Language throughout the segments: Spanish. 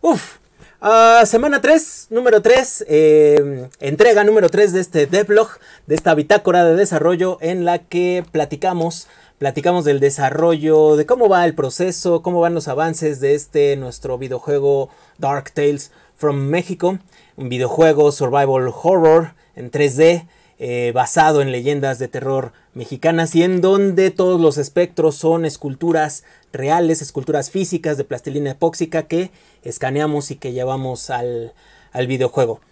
Uf. Ah, semana 3, número 3, eh, entrega número 3 de este devlog, de esta bitácora de desarrollo en la que platicamos, platicamos del desarrollo, de cómo va el proceso, cómo van los avances de este nuestro videojuego Dark Tales from México, un videojuego survival horror en 3D eh, basado en leyendas de terror mexicanas y en donde todos los espectros son esculturas reales, esculturas físicas de plastilina epóxica que escaneamos y que llevamos al, videojuego.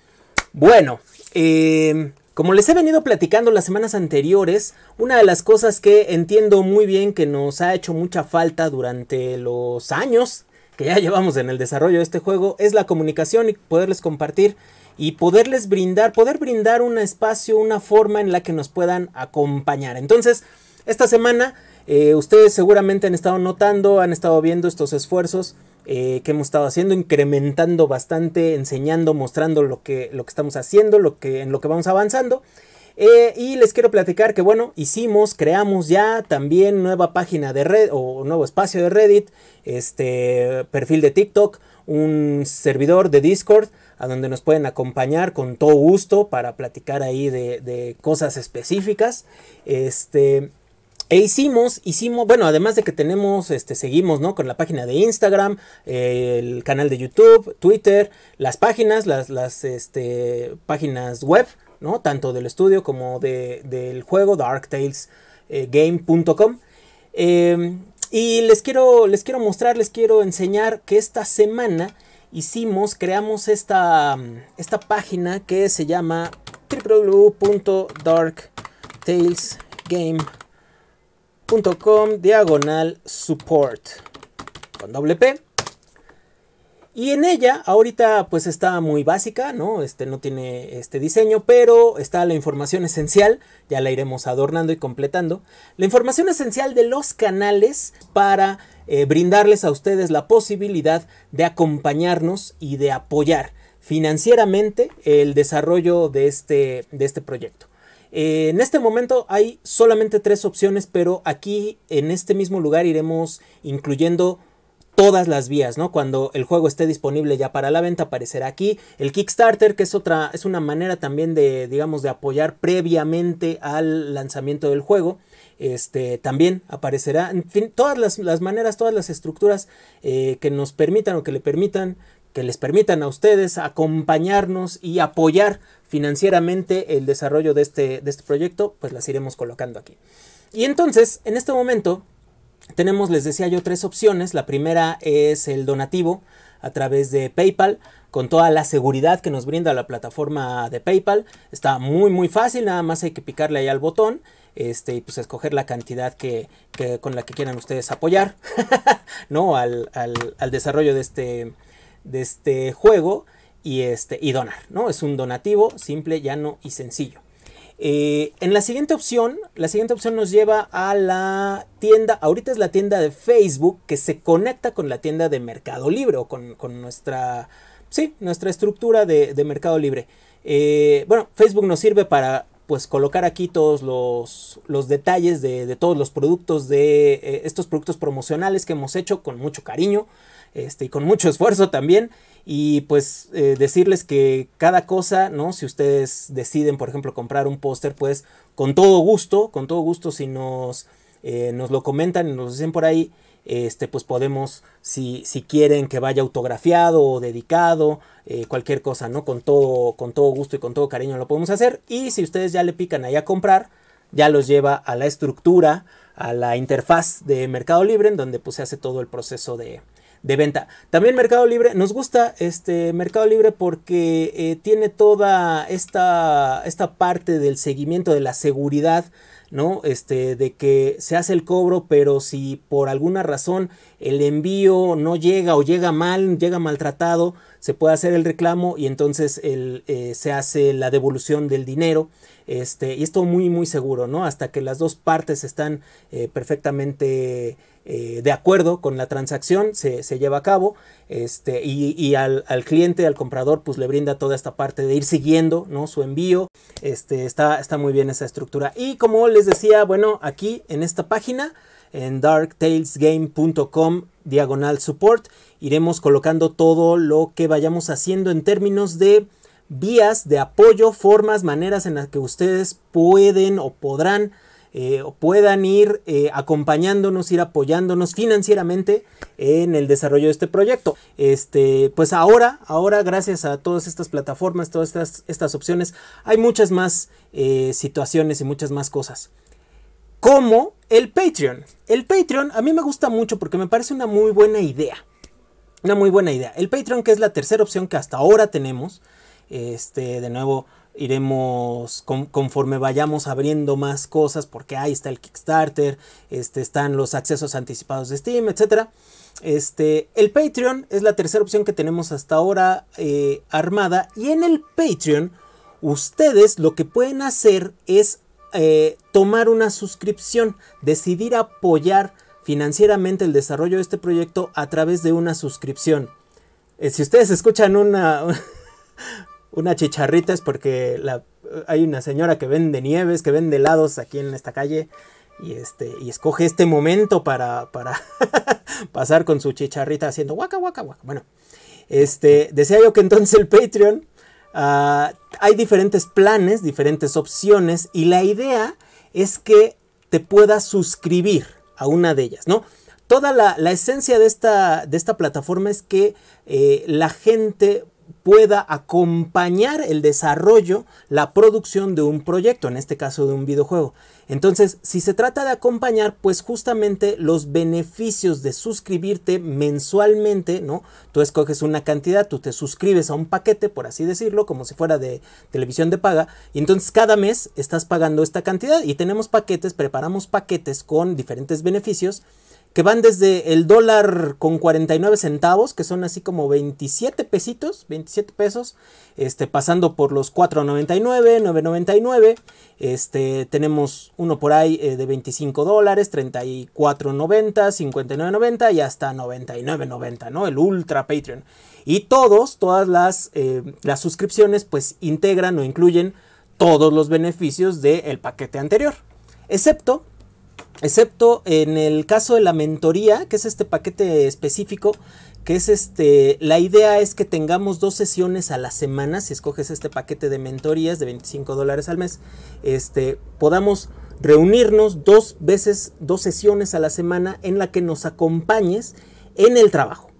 Bueno, em, como les he venido platicando las semanas anteriores, una de las cosas que entiendo muy bien que nos ha hecho mucha falta durante los años que ya llevamos en el desarrollo de este juego es la comunicación y poderles compartir y poderles brindar, poder brindar un espacio, una forma en la que nos puedan acompañar. Entonces, esta semana eh, ustedes seguramente han estado notando, han estado viendo estos esfuerzos eh, que hemos estado haciendo, incrementando bastante, enseñando, mostrando lo que, lo que estamos haciendo, lo que, en lo que vamos avanzando. Eh, y les quiero platicar que, bueno, hicimos, creamos ya también nueva página de red o nuevo espacio de Reddit, este perfil de TikTok, un servidor de Discord a donde nos pueden acompañar con todo gusto para platicar ahí de, cosas específicas. Este, e hicimos, hicimos, bueno, además de que tenemos, este, seguimos, ¿no? Con la página de Instagram, eh, el canal de YouTube, Twitter, las páginas, las, las este, páginas web, ¿no? Tanto del estudio como de, del juego, darktalesgame.com. Eh, em, y les quiero, les quiero mostrar, les quiero enseñar que esta semana hicimos, creamos esta, mm, esta página que se llama www.darktalesgame.com diagonal support con doble P y en ella, ahorita pues está muy básica, ¿no? Este no tiene este diseño, pero está la información esencial, ya la iremos adornando y completando. La información esencial de los canales para eh, brindarles a ustedes la posibilidad de acompañarnos y de apoyar financieramente el desarrollo de este, de este proyecto. Eh, en este momento hay solamente tres opciones, pero aquí en este mismo lugar iremos incluyendo todas las vías, ¿no? Cuando el juego esté disponible ya para la venta, aparecerá aquí el Kickstarter, que es otra, es una manera también de, digamos, de apoyar previamente al lanzamiento del juego. Este también aparecerá, en fin, todas las, maneras, todas las estructuras eh, que nos permitan o que le permitan, que les permitan a ustedes acompañarnos y apoyar financieramente el desarrollo de este, de este proyecto, pues las iremos colocando aquí. Y entonces, en este momento, tenemos, les decía yo, tres opciones. La primera es el donativo a través de PayPal con toda la seguridad que nos brinda la plataforma de PayPal. Está muy muy fácil, nada más hay que picarle ahí al botón este, y pues escoger la cantidad que, con la que quieran ustedes apoyar ¿no? Al, al, desarrollo de este, de este juego y, este, y donar. ¿no? Es un donativo simple, llano y sencillo. Eh, en la siguiente opción, la siguiente opción nos lleva a la tienda, ahorita es la tienda de Facebook que se conecta con la tienda de Mercado Libre o con, nuestra, sí, nuestra estructura de, Mercado Libre. Eh, bueno, Facebook nos sirve para pues colocar aquí todos los, detalles de, todos los productos de eh, estos productos promocionales que hemos hecho con mucho cariño este, y con mucho esfuerzo también y pues eh, decirles que cada cosa, ¿no? Si ustedes deciden, por ejemplo, comprar un póster, pues con todo gusto, con todo gusto si nos, eh, nos lo comentan y nos dicen por ahí, este, pues podemos, si, si quieren que vaya autografiado o dedicado, eh, cualquier cosa, ¿no? Con todo, con todo gusto y con todo cariño lo podemos hacer. Y si ustedes ya le pican ahí a comprar, ya los lleva a la estructura, a la interfaz de Mercado Libre, en donde pues se hace todo el proceso de, de venta. También Mercado Libre, nos gusta este Mercado Libre porque eh, tiene toda esta, esta parte del seguimiento de la seguridad ¿no? Este, de que se hace el cobro, pero si por alguna razón el envío no llega o llega mal, llega maltratado, se puede hacer el reclamo y entonces eh, se hace la devolución del dinero. Este, y esto muy, muy seguro, ¿no? Hasta que las dos partes están eh, perfectamente eh, de acuerdo con la transacción, se, lleva a cabo. Este, y, al, cliente, al comprador, pues le brinda toda esta parte de ir siguiendo, ¿no? Su envío. Este, está, está muy bien esa estructura. Y como les decía, bueno, aquí en esta página en darktalesgame.com diagonal support iremos colocando todo lo que vayamos haciendo en términos de vías de apoyo, formas, maneras en las que ustedes pueden o podrán eh, o puedan ir eh, acompañándonos, ir apoyándonos financieramente en el desarrollo de este proyecto. Este, pues ahora, ahora gracias a todas estas plataformas, todas estas, opciones, hay muchas más eh, situaciones y muchas más cosas. Como el Patreon. El Patreon a mí me gusta mucho porque me parece una muy buena idea. Una muy buena idea. El Patreon, que es la tercera opción que hasta ahora tenemos, este, de nuevo, iremos conforme vayamos abriendo más cosas, porque ahí está el Kickstarter, este, están los accesos anticipados de Steam, etc. Este, el Patreon es la tercera opción que tenemos hasta ahora eh, armada. Y en el Patreon, ustedes lo que pueden hacer es eh, tomar una suscripción, decidir apoyar financieramente el desarrollo de este proyecto a través de una suscripción. Eh, si ustedes escuchan una una chicharrita es porque hay una señora que vende nieves, que vende helados aquí en esta calle y este y escoge este momento para, pasar con su chicharrita haciendo guaca guaca guaca. Bueno, este deseo yo que entonces el Patreon ah, hay diferentes planes, diferentes opciones y la idea es que te puedas suscribir a una de ellas, ¿no? Toda la, esencia de esta, de esta plataforma es que eh, la gente pueda acompañar el desarrollo, la producción de un proyecto, en este caso de un videojuego. Entonces, si se trata de acompañar, pues justamente los beneficios de suscribirte mensualmente, ¿no? Tú escoges una cantidad, tú te suscribes a un paquete, por así decirlo, como si fuera de televisión de paga, y entonces cada mes estás pagando esta cantidad y tenemos paquetes, preparamos paquetes con diferentes beneficios que van desde el dólar con 49 centavos, que son así como 27 pesitos, 27 pesos, este, pasando por los 4.99, 9.99, este, tenemos uno por ahí eh, de 25 dólares, 34.90, 59.90 y hasta 99.90, ¿no? El Ultra Patreon. Y todos, todas las, eh, las suscripciones, pues integran o incluyen todos los beneficios del paquete anterior, excepto excepto en el caso de la mentoría, que es este paquete específico, que es este, la idea es que tengamos dos sesiones a la semana, si escoges este paquete de mentorías de 25 dólares al mes, este, podamos reunirnos dos veces, dos sesiones a la semana en la que nos acompañes en el trabajo.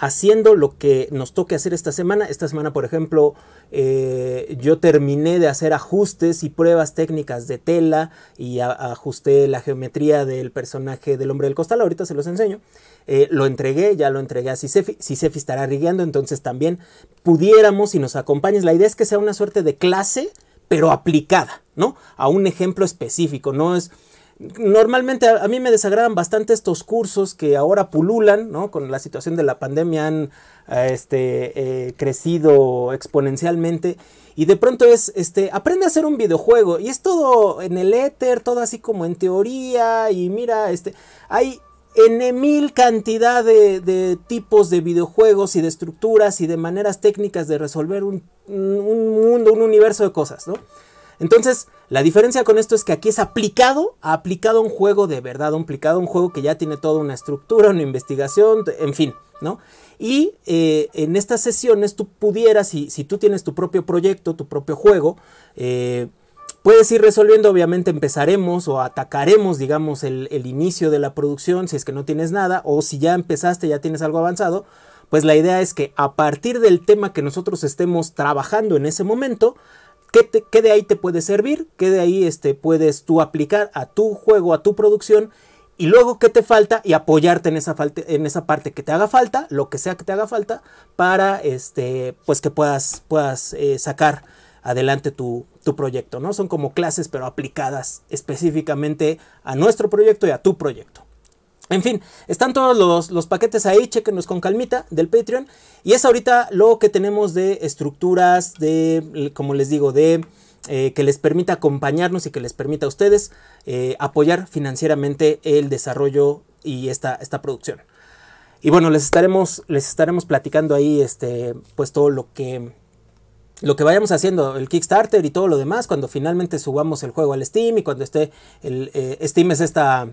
Haciendo lo que nos toque hacer esta semana. Esta semana, por ejemplo, eh, yo terminé de hacer ajustes y pruebas técnicas de tela y ajusté la geometría del personaje del hombre del costal. Ahorita se los enseño. Eh, lo entregué, ya lo entregué a Sisefi. Sisefi estará rigueando, entonces también pudiéramos, si nos acompañas, la idea es que sea una suerte de clase, pero aplicada, ¿no? A un ejemplo específico, no es Normalmente a, mí me desagradan bastante estos cursos que ahora pululan, ¿no? Con la situación de la pandemia han eh, este, eh, crecido exponencialmente. Y de pronto es, este, aprende a hacer un videojuego. Y es todo en el éter, todo así como en teoría. Y mira, este, hay en mil cantidad de, tipos de videojuegos y de estructuras y de maneras técnicas de resolver un, un mundo, un universo de cosas, ¿no? Entonces, la diferencia con esto es que aquí es aplicado, aplicado a un juego de verdad, aplicado un juego que ya tiene toda una estructura, una investigación, en fin, ¿no? Y eh, en estas sesiones tú pudieras, si, si, tú tienes tu propio proyecto, tu propio juego, eh, Puedes ir resolviendo, obviamente empezaremos o atacaremos, digamos, el, el, inicio de la producción si es que no tienes nada o si ya empezaste, ya tienes algo avanzado, pues la idea es que a partir del tema que nosotros estemos trabajando en ese momento, ¿Qué, de ahí te puede servir? ¿Qué de ahí este, puedes tú aplicar a tu juego, a tu producción? Y luego, ¿qué te falta? Y apoyarte en esa, en esa parte que te haga falta, lo que sea que te haga falta, para este, pues que puedas, puedas eh, sacar adelante tu, tu, proyecto. ¿no? Son como clases, pero aplicadas específicamente a nuestro proyecto y a tu proyecto. En fin, están todos los, los, paquetes ahí, chequenos con calmita del Patreon. Y es ahorita lo que tenemos de estructuras, de, eh, como les digo, de eh, que les permita acompañarnos y que les permita a ustedes eh, apoyar financieramente el desarrollo y esta, esta producción. Y bueno, les estaremos, les estaremos platicando ahí este, pues todo lo que, lo que vayamos haciendo, el Kickstarter y todo lo demás, cuando finalmente subamos el juego al Steam y cuando esté, el Steam es esta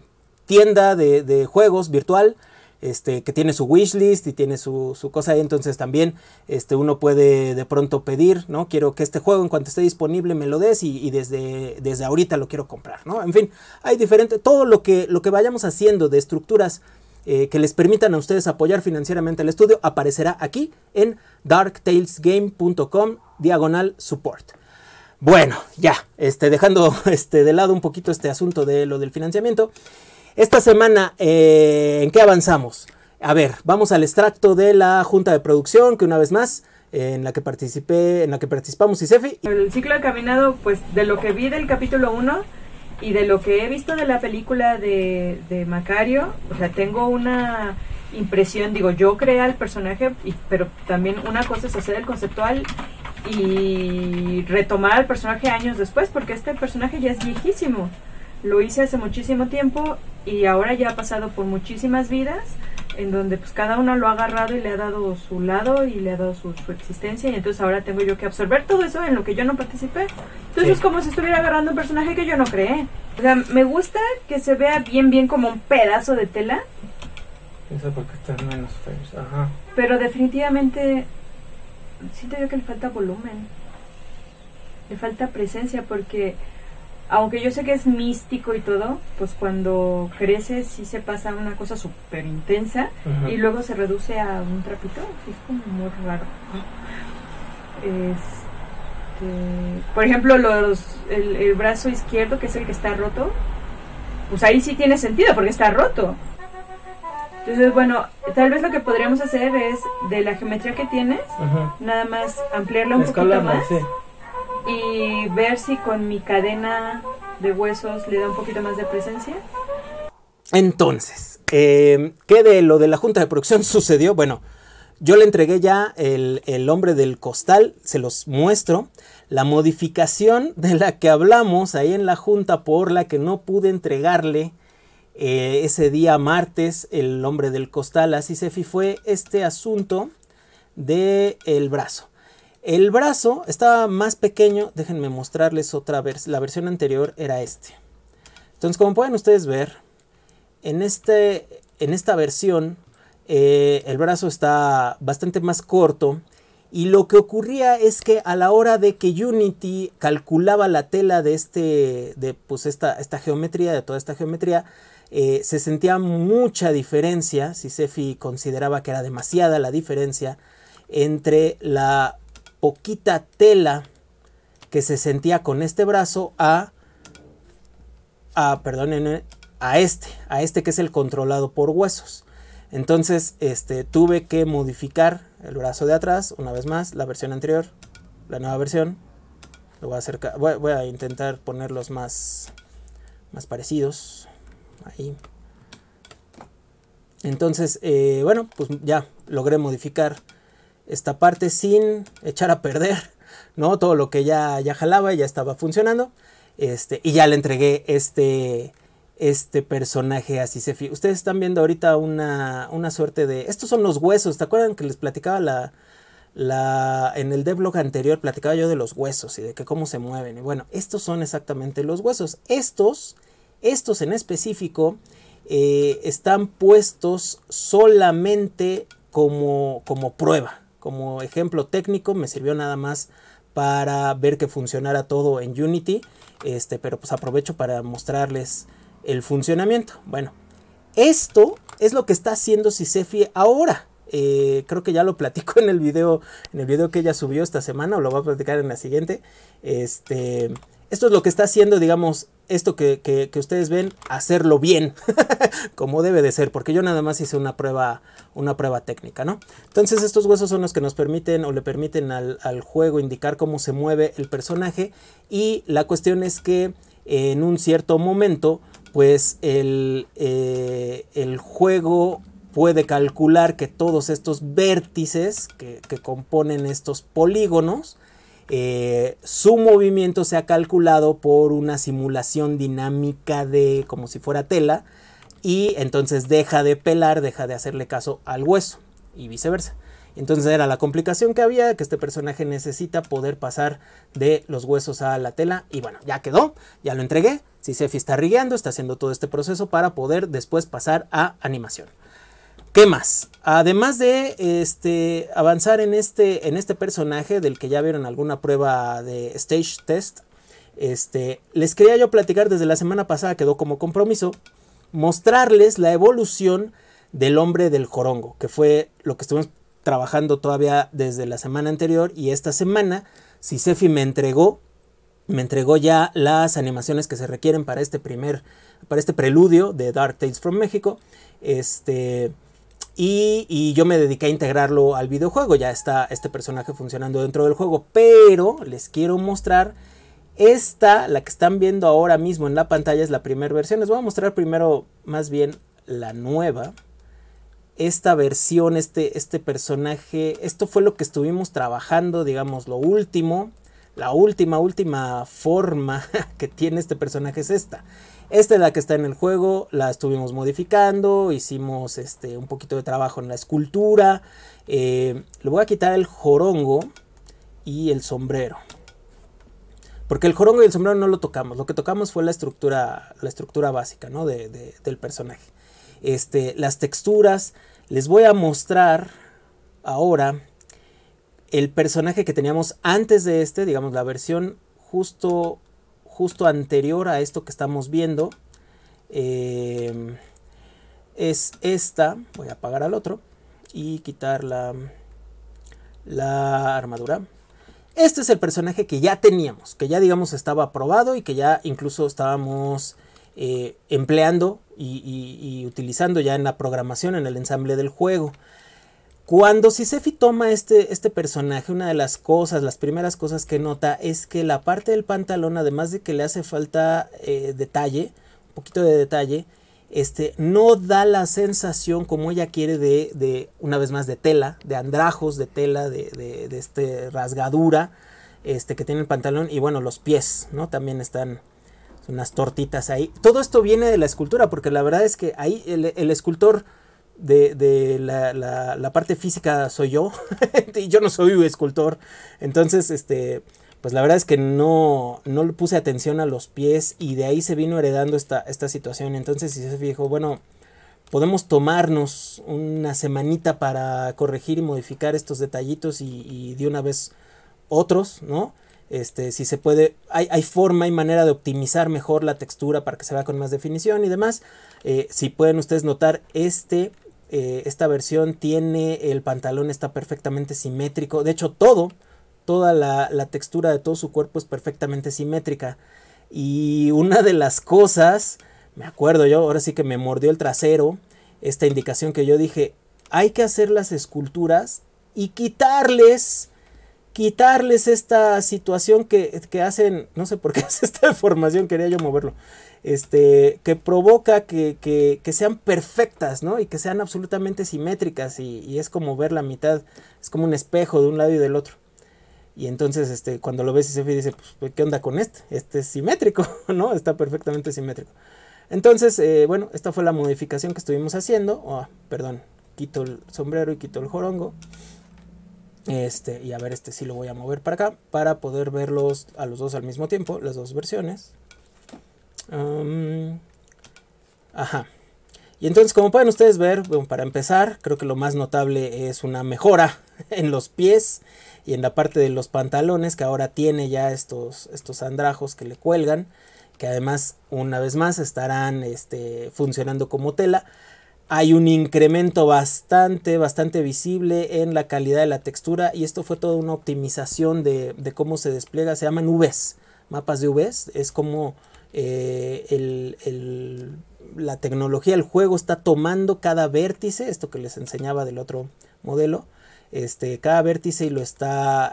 tienda de, juegos virtual. Este, que tiene su wishlist y tiene su, cosa entonces también este, uno puede de pronto pedir, ¿no? Quiero que este juego en cuanto esté disponible me lo des y, desde, desde ahorita lo quiero comprar, ¿no? En fin, hay diferente, todo lo que, lo que vayamos haciendo de estructuras eh, que les permitan a ustedes apoyar financieramente al estudio aparecerá aquí en darktalesgame.com diagonal support. Bueno, ya, este, dejando este, de lado un poquito este asunto de lo del financiamiento. Esta semana, eh, ¿en qué avanzamos? A ver, vamos al extracto de la junta de producción, que una vez más, eh, en la que participé, en la que participamos Isefi. El ciclo de caminado, pues de lo que vi del capítulo 1 y de lo que he visto de la película de, Macario, o sea, tengo una impresión, digo, yo creé al personaje, pero también una cosa es hacer el conceptual y retomar al personaje años después, porque este personaje ya es viejísimo. Lo hice hace muchísimo tiempo y ahora ya ha pasado por muchísimas vidas en donde pues cada uno lo ha agarrado y le ha dado su lado y le ha dado su, existencia y entonces ahora tengo yo que absorber todo eso en lo que yo no participé. Entonces es como si estuviera agarrando un personaje que yo no creé. O sea, me gusta que se vea bien bien como un pedazo de tela. Eso porque en menos ajá. Pero definitivamente siento yo que le falta volumen. Le falta presencia porque aunque yo sé que es místico y todo, pues cuando crece sí se pasa una cosa súper intensa y luego se reduce a un trapito, es como muy raro. Este, por ejemplo, los, el, brazo izquierdo, que es el que está roto, pues ahí sí tiene sentido porque está roto. Entonces, bueno, tal vez lo que podríamos hacer es, de la geometría que tienes, nada más ampliarla un poquito más y ver si con mi cadena de huesos le da un poquito más de presencia. Entonces, em, ¿qué de lo de la junta de producción sucedió? Bueno, yo le entregué ya el, hombre del costal, se los muestro. La modificación de la que hablamos ahí en la junta por la que no pude entregarle eh, ese día martes el hombre del costal, así se fue este asunto del el brazo. El brazo estaba más pequeño, déjenme mostrarles otra vez, la versión anterior era este. Entonces como pueden ustedes ver, en, este, en esta versión eh, el brazo está bastante más corto y lo que ocurría es que a la hora de que Unity calculaba la tela de, este, de pues esta, esta geometría, de toda esta geometría, eh, se sentía mucha diferencia, si Sefi consideraba que era demasiada la diferencia, entre la poquita tela que se sentía con este brazo a, a perdonen, a este, a este que es el controlado por huesos. Entonces, este, tuve que modificar el brazo de atrás, una vez más, la versión anterior, la nueva versión. Lo voy a intentar ponerlos más, más parecidos. Ahí. Entonces, eh, bueno, pues ya logré modificar esta parte sin echar a perder, ¿no? Todo lo que ya, ya jalaba, ya estaba funcionando. Este, y ya le entregué este, este personaje a se Ustedes están viendo ahorita una, suerte de... Estos son los huesos, ¿te acuerdan que les platicaba la... La, en el devlog anterior platicaba yo de los huesos y de que cómo se mueven. Y bueno, estos son exactamente los huesos. Estos, estos en específico, eh, están puestos solamente como, como prueba, como ejemplo técnico me sirvió nada más para ver que funcionara todo en Unity, este, pero pues aprovecho para mostrarles el funcionamiento. Bueno, esto es lo que está haciendo Sisefi ahora. Eh, creo que ya lo platico en el video en el video que ella subió esta semana o lo va a platicar en la siguiente este esto es lo que está haciendo digamos esto que, ustedes ven, hacerlo bien, como debe de ser, porque yo nada más hice una prueba, una prueba técnica, ¿no? Entonces estos huesos son los que nos permiten o le permiten al, juego indicar cómo se mueve el personaje y la cuestión es que en un cierto momento, pues el, eh, juego puede calcular que todos estos vértices que componen estos polígonos, eh, su movimiento se ha calculado por una simulación dinámica de como si fuera tela y entonces deja de pelar, deja de hacerle caso al hueso y viceversa. Entonces era la complicación que había, que este personaje necesita poder pasar de los huesos a la tela. Y bueno, ya quedó, ya lo entregué. Si Sefi está rigueando, está haciendo todo este proceso para poder después pasar a animación. ¿Qué más? Además de este, avanzar en este, en este personaje del que ya vieron alguna prueba de stage test, este, les quería yo platicar desde la semana pasada, quedó como compromiso, mostrarles la evolución del hombre del jorongo, que fue lo que estuvimos trabajando todavía desde la semana anterior y esta semana si Sefi me entregó me entregó ya las animaciones que se requieren para este primer para este preludio de Dark Tales from México. Este y, yo me dediqué a integrarlo al videojuego. Ya está este personaje funcionando dentro del juego. Pero les quiero mostrar esta, la que están viendo ahora mismo en la pantalla, es la primera versión. Les voy a mostrar primero más bien la nueva. Esta versión, este, este personaje, esto fue lo que estuvimos trabajando, digamos, lo último. La última, última forma que tiene este personaje es esta. Esta es la que está en el juego, la estuvimos modificando, hicimos este, un poquito de trabajo en la escultura. Eh, le voy a quitar el jorongo y el sombrero. Porque el jorongo y el sombrero no lo tocamos, lo que tocamos fue la estructura, la estructura básica ¿no? del personaje. Este, las texturas, les voy a mostrar ahora el personaje que teníamos antes de este, digamos la versión justo justo anterior a esto que estamos viendo eh, es esta. Voy a apagar al otro y quitar la, armadura. Este es el personaje que ya teníamos, que ya digamos estaba aprobado y que ya incluso estábamos eh, empleando y, y utilizando ya en la programación, en el ensamble del juego. Cuando Sisefi toma este, este personaje, una de las cosas, las primeras cosas que nota es que la parte del pantalón, además de que le hace falta eh, detalle, un poquito de detalle, este, no da la sensación como ella quiere de, una vez más, de tela, de andrajos, de tela, de, de, este rasgadura este, que tiene el pantalón y bueno, los pies, ¿no? También están unas tortitas ahí. Todo esto viene de la escultura, porque la verdad es que ahí el, el escultor de, la, parte física soy yo y yo no soy un escultor entonces este pues la verdad es que no, no le puse atención a los pies y de ahí se vino heredando esta, esta situación entonces si se dijo bueno podemos tomarnos una semanita para corregir y modificar estos detallitos y, de una vez otros no este, si se puede, hay, forma y manera de optimizar mejor la textura para que se vea con más definición y demás. Eh, si pueden ustedes notar, este eh, esta versión tiene el pantalón está perfectamente simétrico. De hecho, todo, toda la, la, textura de todo su cuerpo es perfectamente simétrica. Y una de las cosas, me acuerdo yo, ahora sí que me mordió el trasero, esta indicación que yo dije, hay que hacer las esculturas y quitarles quitarles esta situación que, que, hacen, no sé por qué hace esta deformación, quería yo moverlo, este, que provoca que, sean perfectas, ¿no? Y que sean absolutamente simétricas y, es como ver la mitad, es como un espejo de un lado y del otro. Y entonces, este, cuando lo ves y se dice, pues, ¿qué onda con este? Este es simétrico, ¿no? Está perfectamente simétrico. Entonces, eh, bueno, esta fue la modificación que estuvimos haciendo. Ah, perdón, quito el sombrero y quito el jorongo. Este, y a ver, este sí lo voy a mover para acá para poder verlos a los dos al mismo tiempo, las dos versiones. ajá. Y entonces, como pueden ustedes ver, bueno, para empezar, creo que lo más notable es una mejora en los pies y en la parte de los pantalones, que ahora tiene ya estos, estos andrajos que le cuelgan, que además, una vez más, estarán este, funcionando como tela hay un incremento bastante, bastante visible en la calidad de la textura y esto fue toda una optimización de, cómo se despliega, se llaman UVs, mapas de UVs, es como eh, la tecnología, el juego está tomando cada vértice, esto que les enseñaba del otro modelo, este, cada vértice y lo está,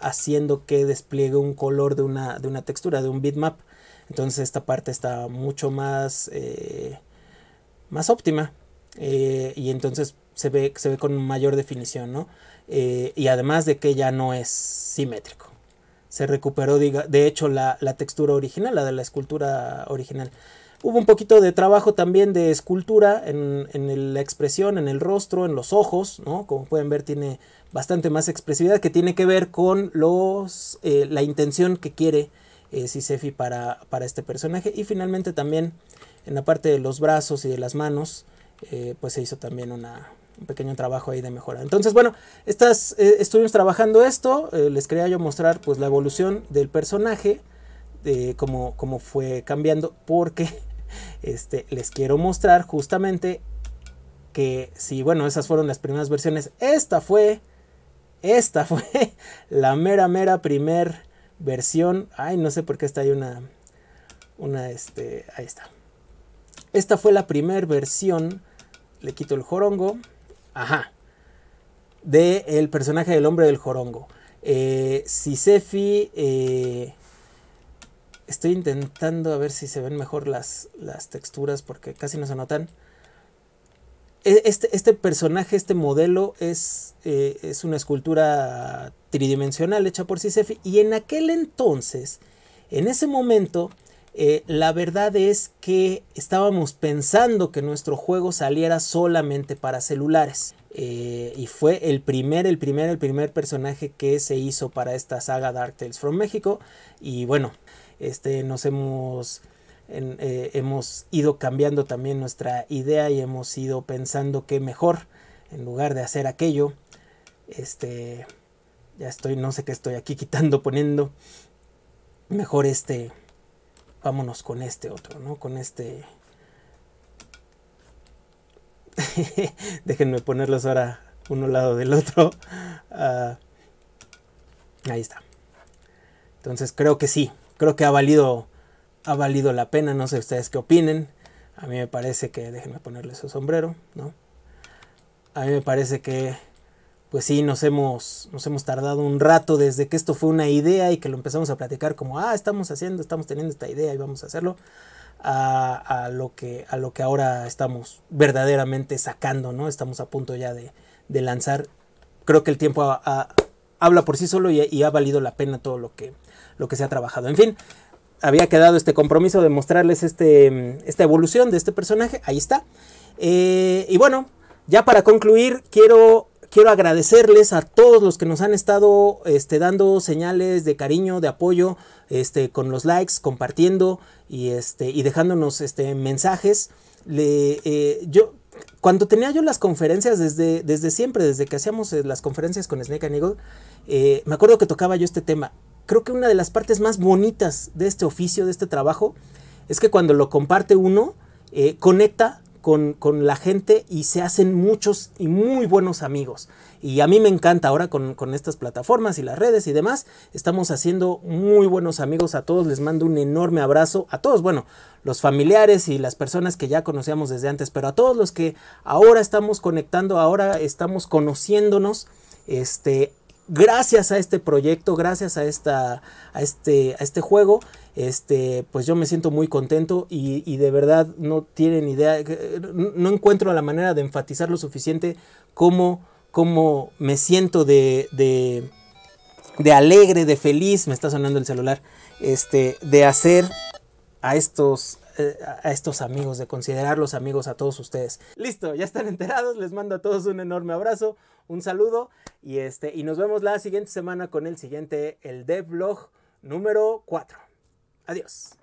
haciendo que despliegue un color de una, textura, de un bitmap. Entonces esta parte está mucho más, eh, más óptima. Eh, y entonces se ve, con mayor definición, eh, y además de que ya no es simétrico. Se recuperó, de hecho, la, textura original, la de la escultura original. Hubo un poquito de trabajo también de escultura en, la expresión, en el rostro, en los ojos, Como pueden ver, tiene bastante más expresividad que tiene que ver con eh, la intención que quiere eh, Sisefi para este personaje. Y finalmente también en la parte de los brazos y de las manos, eh, pues se hizo también un pequeño trabajo ahí de mejora. Entonces, bueno, eh, estuvimos trabajando esto, eh, les quería yo mostrar pues la evolución del personaje, de cómo, fue cambiando, porque este, les quiero mostrar justamente que si, sí, bueno, esas fueron las primeras versiones, esta fue, esta fue la mera, mera primer versión. Ay, no sé por qué está ahí una, una, este, ahí está. Esta fue la primera versión le quito el jorongo, ajá, del el personaje del hombre del jorongo. Eh, Sisefi, eh, estoy intentando a ver si se ven mejor las, texturas porque casi no se notan. E, este, este, personaje, este modelo es, eh, es una escultura tridimensional hecha por Sisefi y en aquel entonces, en ese momento, eh, la verdad es que estábamos pensando que nuestro juego saliera solamente para celulares. Eh, y fue el primer, el primer, el primer personaje que se hizo para esta saga Dark Tales from México. Y bueno, este, nos hemos, eh, hemos ido cambiando también nuestra idea y hemos ido pensando que mejor, en lugar de hacer aquello, este, ya estoy, no sé qué estoy aquí quitando, poniendo, mejor este, vámonos con este otro, ¿no? Con este... Déjenme ponerlos ahora uno al lado del otro. Ah, ahí está. Entonces creo que sí, creo que ha valido, ha valido la pena. No sé ustedes qué opinen. A mí me parece que, déjenme ponerle su sombrero, ¿no? A mí me parece que pues sí, nos hemos, nos hemos tardado un rato desde que esto fue una idea y que lo empezamos a platicar como, ah, estamos haciendo, estamos teniendo esta idea y vamos a hacerlo, a, lo, que, a lo que ahora estamos verdaderamente sacando, ¿no? Estamos a punto ya de, lanzar. Creo que el tiempo habla por sí solo y, ha valido la pena todo lo que, lo que se ha trabajado. En fin, había quedado este compromiso de mostrarles este, esta evolución de este personaje. Ahí está. Eh, y bueno, ya para concluir, quiero quiero agradecerles a todos los que nos han estado este, dando señales de cariño, de apoyo, este, con los likes, compartiendo y, este, y dejándonos este, mensajes. Le, eh, yo, cuando tenía yo las conferencias desde, desde siempre, desde que hacíamos eh, las conferencias con Snake and Eagle, eh, me acuerdo que tocaba yo este tema. Creo que una de las partes más bonitas de este oficio, de este trabajo, es que cuando lo comparte uno, conecta con, la gente y se hacen muchos y muy buenos amigos. Y a mí me encanta ahora con, con, estas plataformas y las redes y demás. Estamos haciendo muy buenos amigos a todos. Les mando un enorme abrazo. A todos, bueno, los familiares y las personas que ya conocíamos desde antes, pero a todos los que ahora estamos conectando, ahora estamos conociéndonos. Este, gracias a este proyecto, gracias a, esta, a, este, a este juego, este, pues yo me siento muy contento y, de verdad no tienen idea, eh, no encuentro la manera de enfatizar lo suficiente cómo, me siento de, de, de, alegre, de feliz, me está sonando el celular, este, de hacer a estos, eh, a estos amigos, de considerarlos amigos a todos ustedes. Listo, ya están enterados, les mando a todos un enorme abrazo, un saludo y, este, y nos vemos la siguiente semana con el siguiente, el devlog número 4. Adiós.